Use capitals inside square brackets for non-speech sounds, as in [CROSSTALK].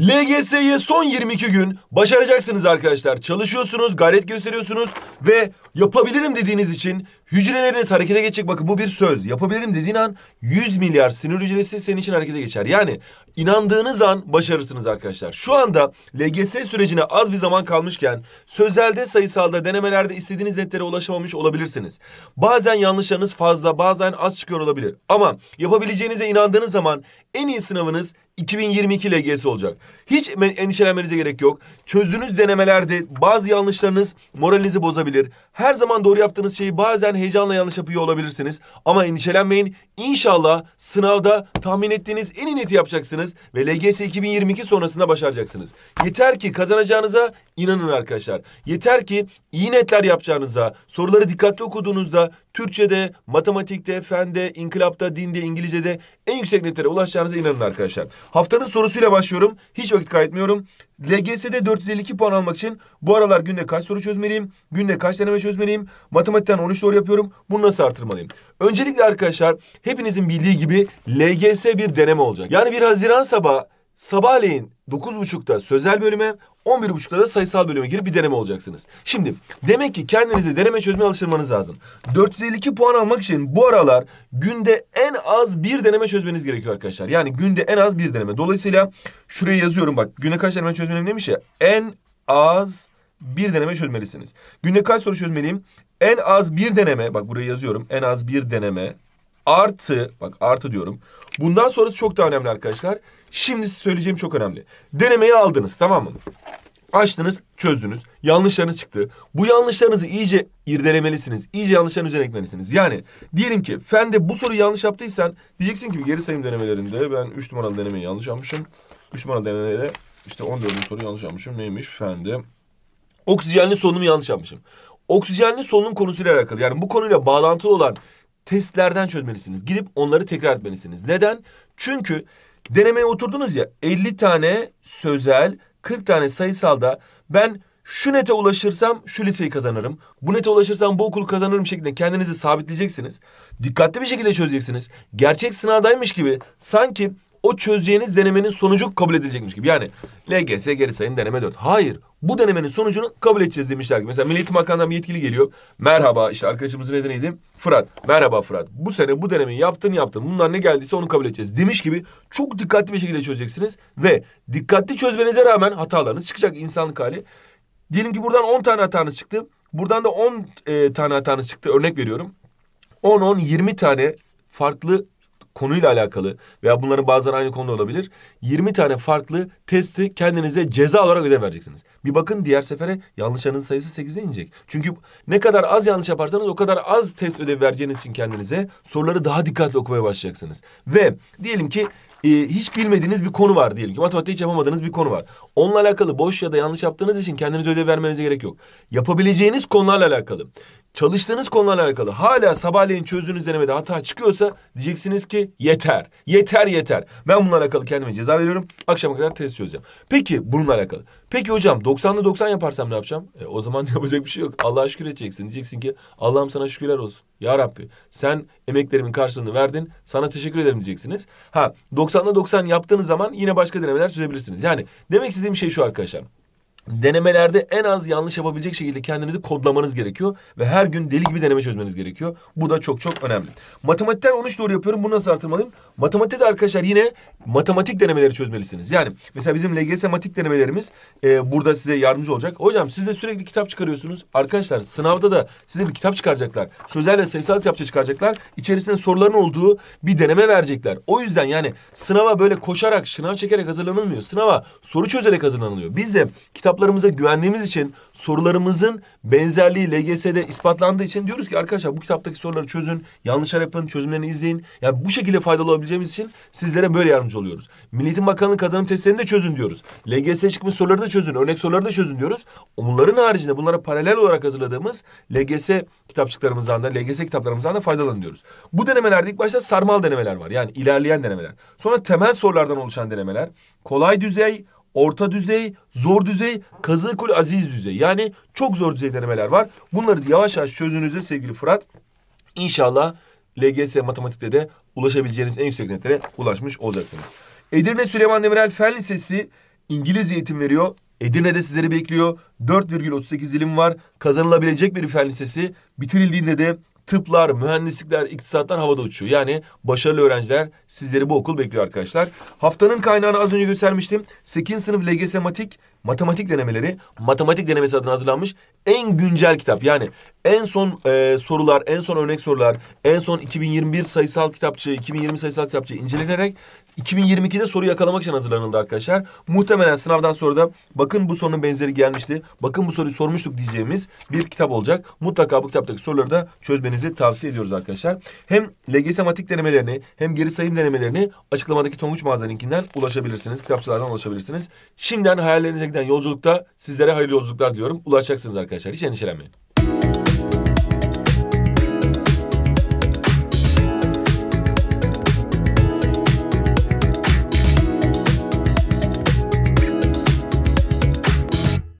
LGS'ye son 22 gün başaracaksınız arkadaşlar. Çalışıyorsunuz, gayret gösteriyorsunuz ve yapabilirim dediğiniz için hücreleriniz harekete geçecek. Bakın bu bir söz. Yapabilirim dediğin an 100 milyar sinir hücresi senin için harekete geçer. Yani inandığınız an başarırsınız arkadaşlar. Şu anda LGS sürecine az bir zaman kalmışken sözelde, sayısalda, denemelerde istediğiniz netlere ulaşamamış olabilirsiniz. Bazen yanlışlarınız fazla, bazen az çıkıyor olabilir. Ama yapabileceğinize inandığınız zaman en iyi sınavınız 2022 LGS olacak. Hiç endişelenmenize gerek yok. Çözdüğünüz denemelerde bazı yanlışlarınız moralinizi bozabilir. Her zaman doğru yaptığınız şeyi bazen heyecanla yanlış yapıyor olabilirsiniz. Ama endişelenmeyin. İnşallah sınavda tahmin ettiğiniz en iyi neti yapacaksınız ve LGS 2022 sonrasında başaracaksınız. Yeter ki kazanacağınıza İnanın arkadaşlar. Yeter ki iyi netler yapacağınıza, soruları dikkatli okuduğunuzda Türkçe'de, matematikte, fende, inkılapta, dinde, İngilizce'de en yüksek netlere ulaşacağınıza inanın arkadaşlar. Haftanın sorusuyla başlıyorum. Hiç vakit kaybetmiyorum. LGS'de 452 puan almak için bu aralar günde kaç soru çözmeliyim? Günde kaç deneme çözmeliyim? Matematikten 13 soru yapıyorum. Bunu nasıl artırmalıyım? Öncelikle arkadaşlar hepinizin bildiği gibi LGS bir deneme olacak. Yani bir Haziran sabahı Sabahleyin 9.30'da sözel bölüme, 11.30'da da sayısal bölüme girip bir deneme olacaksınız. Şimdi demek ki kendinizi deneme çözmeye alıştırmanız lazım. 452 puan almak için bu aralar günde en az bir deneme çözmeniz gerekiyor arkadaşlar. Yani günde en az bir deneme. Dolayısıyla şuraya yazıyorum bak güne kaç deneme çözmeliyim demiş ya. En az bir deneme çözmelisiniz. Günde kaç soru çözmeliyim? En az bir deneme bak buraya yazıyorum en az bir deneme artı bak artı diyorum. Bundan sonrası çok da önemli arkadaşlar. Arkadaşlar Şimdi size söyleyeceğim çok önemli. Denemeyi aldınız tamam mı? Açtınız, çözdünüz. Yanlışlarınız çıktı. Bu yanlışlarınızı iyice irdelemelisiniz. İyice yanlışların üzerine ekmelisiniz. Yani diyelim ki fende bu soruyu yanlış yaptıysan diyeceksin ki geri sayım denemelerinde ben üç numaralı denemeyi yanlış yapmışım. Üç numaralı denemede işte on dördüncü soruyu yanlış yapmışım. Neymiş fende? Oksijenli solunumu yanlış yapmışım. Oksijenli solunum konusuyla alakalı yani bu konuyla bağlantılı olan testlerden çözmelisiniz. Gidip onları tekrar etmelisiniz. Neden? Çünkü Denemeye oturdunuz ya 50 tane sözel 40 tane sayısalda ben şu nete ulaşırsam şu liseyi kazanırım. Bu nete ulaşırsam bu okulu kazanırım şeklinde kendinizi sabitleyeceksiniz. Dikkatli bir şekilde çözeceksiniz. Gerçek sınavdaymış gibi sanki o çözeceğiniz denemenin sonucu kabul edilecekmiş gibi. Yani LGS geri sayın deneme 4. Hayır. Bu denemenin sonucunu kabul edeceğiz demişler ki. Mesela Milli Eğitim bir yetkili geliyor. Merhaba işte arkadaşımızın adı neydi? Fırat. Merhaba Fırat. Bu sene bu denemeyi yaptın yaptın. Bunlar ne geldiyse onu kabul edeceğiz. Demiş gibi çok dikkatli bir şekilde çözeceksiniz. Ve dikkatli çözmenize rağmen hatalarınız çıkacak insanlık hali. Diyelim ki buradan 10 tane hatanız çıktı. Buradan da 10 e, tane hatanız çıktı. Örnek veriyorum. 10-10-20 tane farklı konuyla alakalı veya bunların bazıları aynı konuda olabilir. 20 tane farklı testi kendinize ceza olarak ödev vereceksiniz. Bir bakın diğer sefere yanlışların sayısı 8'e inecek. Çünkü ne kadar az yanlış yaparsanız o kadar az test ödev vereceğiniz için kendinize soruları daha dikkatli okumaya başlayacaksınız. Ve diyelim ki e, hiç bilmediğiniz bir konu var diyelim ki matematik hiç yapamadığınız bir konu var. Onunla alakalı boş ya da yanlış yaptığınız için kendinize ödev vermenize gerek yok. Yapabileceğiniz konularla alakalı çalıştığınız konularla alakalı hala sabahleyin çözdüğünüz denemede hata çıkıyorsa diyeceksiniz ki yeter. Yeter yeter. Ben bununla alakalı kendime ceza veriyorum. Akşama kadar test çözeceğim. Peki bununla alakalı. Peki hocam 90'da 90 yaparsam ne yapacağım? E, o zaman [LAUGHS] yapacak bir şey yok. Allah'a şükür edeceksin. Diyeceksin ki Allah'ım sana şükürler olsun. Ya Rabbi sen emeklerimin karşılığını verdin. Sana teşekkür ederim diyeceksiniz. Ha 90'da 90 yaptığınız zaman yine başka denemeler çözebilirsiniz. Yani demek istediğim şey şu arkadaşlar denemelerde en az yanlış yapabilecek şekilde kendinizi kodlamanız gerekiyor. Ve her gün deli gibi deneme çözmeniz gerekiyor. Bu da çok çok önemli. Matematikten 13 doğru yapıyorum. Bunu nasıl artırmalıyım? Matematikte arkadaşlar yine matematik denemeleri çözmelisiniz. Yani mesela bizim LGS matematik denemelerimiz e, burada size yardımcı olacak. Hocam siz de sürekli kitap çıkarıyorsunuz. Arkadaşlar sınavda da size bir kitap çıkaracaklar. Sözel ve sayısal kitapça çıkaracaklar. İçerisinde soruların olduğu bir deneme verecekler. O yüzden yani sınava böyle koşarak, şınav çekerek hazırlanılmıyor. Sınava soru çözerek hazırlanılıyor. Biz de kitap kitaplarımıza güvendiğimiz için sorularımızın benzerliği LGS'de ispatlandığı için diyoruz ki arkadaşlar bu kitaptaki soruları çözün, yanlışlar yapın, çözümlerini izleyin. Yani bu şekilde faydalı olabileceğimiz için sizlere böyle yardımcı oluyoruz. Milliyetin Bakanlığı kazanım testlerini de çözün diyoruz. LGS çıkmış soruları da çözün, örnek soruları da çözün diyoruz. Onların haricinde bunlara paralel olarak hazırladığımız LGS kitapçıklarımızdan da, LGS kitaplarımızdan da faydalanın diyoruz. Bu denemelerde ilk başta sarmal denemeler var. Yani ilerleyen denemeler. Sonra temel sorulardan oluşan denemeler. Kolay düzey, orta düzey, zor düzey, kazıkul aziz düzey. Yani çok zor düzey denemeler var. Bunları yavaş yavaş çözünüzde sevgili Fırat. İnşallah LGS matematikte de ulaşabileceğiniz en yüksek netlere ulaşmış olacaksınız. Edirne Süleyman Demirel Fen Lisesi İngiliz eğitim veriyor. Edirne'de sizleri bekliyor. 4,38 dilim var. Kazanılabilecek bir fen lisesi. Bitirildiğinde de tıplar, mühendislikler, iktisatlar havada uçuyor. Yani başarılı öğrenciler sizleri bu okul bekliyor arkadaşlar. Haftanın kaynağını az önce göstermiştim. 8. sınıf LGS Matik matematik denemeleri matematik denemesi adına hazırlanmış en güncel kitap. Yani en son e, sorular, en son örnek sorular, en son 2021 sayısal kitapçı, 2020 sayısal kitapçı incelenerek 2022'de soru yakalamak için hazırlanıldı arkadaşlar. Muhtemelen sınavdan sonra da bakın bu sorunun benzeri gelmişti. Bakın bu soruyu sormuştuk diyeceğimiz bir kitap olacak. Mutlaka bu kitaptaki soruları da çözmenizi tavsiye ediyoruz arkadaşlar. Hem LGS matik denemelerini hem geri sayım denemelerini açıklamadaki Tonguç Mağaza'nınkinden ulaşabilirsiniz. Kitapçılardan ulaşabilirsiniz. Şimdiden hayallerinize giden yolculukta sizlere hayırlı yolculuklar diyorum. Ulaşacaksınız arkadaşlar. Hiç endişelenmeyin.